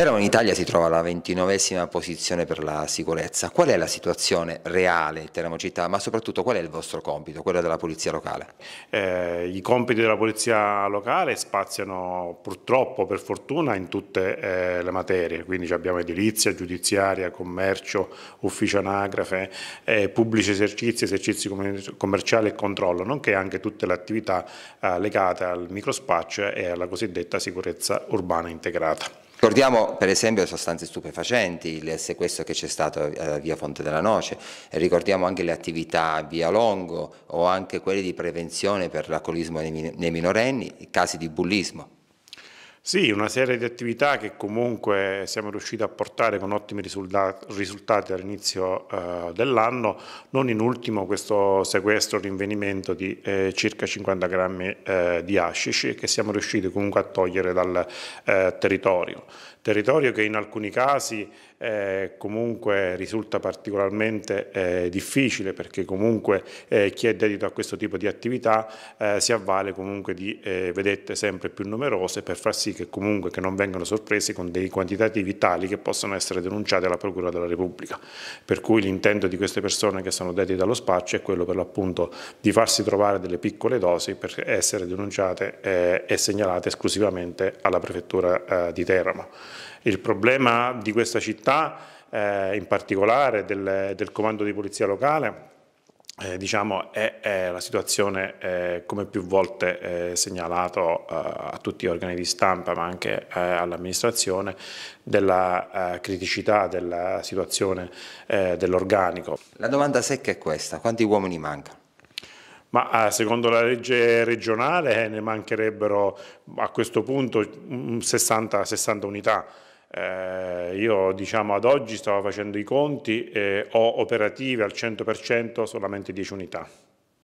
L'intera Italia si trova alla 29esima posizione per la sicurezza. Qual è la situazione reale in Teramo Città, ma soprattutto qual è il vostro compito, quello della Polizia Locale? Eh, I compiti della Polizia Locale spaziano purtroppo, per fortuna, in tutte eh, le materie, quindi abbiamo edilizia, giudiziaria, commercio, ufficio anagrafe, eh, pubblici esercizi, esercizi commerciali e controllo, nonché anche tutte le attività eh, legate al microspaccio e alla cosiddetta sicurezza urbana integrata. Ricordiamo per esempio le sostanze stupefacenti, il sequestro che c'è stato eh, via Fonte della Noce, ricordiamo anche le attività via Longo o anche quelle di prevenzione per l'alcolismo nei minorenni, i casi di bullismo. Sì, una serie di attività che comunque siamo riusciti a portare con ottimi risultati all'inizio eh, dell'anno, non in ultimo questo sequestro rinvenimento di eh, circa 50 grammi eh, di hashish che siamo riusciti comunque a togliere dal territorio. Territorio che in alcuni casi comunque risulta particolarmente difficile perché comunque chi è dedito a questo tipo di attività si avvale comunque di vedette sempre più numerose per far sì sì che comunque che non vengano sorpresi con dei quantitativi tali che possano essere denunciati alla Procura della Repubblica. Per cui l'intento di queste persone che sono dette dallo spaccio è quello per l'appunto di farsi trovare delle piccole dosi per essere denunciate eh, e segnalate esclusivamente alla Prefettura eh, di Teramo. Il problema di questa città, eh, in particolare del, del comando di polizia locale, eh, diciamo, è, è, la situazione, eh, come più volte eh, segnalato eh, a tutti gli organi di stampa, ma anche eh, all'amministrazione, della eh, criticità della situazione dell'organico. La domanda secca è questa, quanti uomini mancano? Ma secondo la legge regionale ne mancherebbero a questo punto 60, 60 unità. Eh, io diciamo ad oggi stavo facendo i conti e ho operative al 100% solamente 10 unità.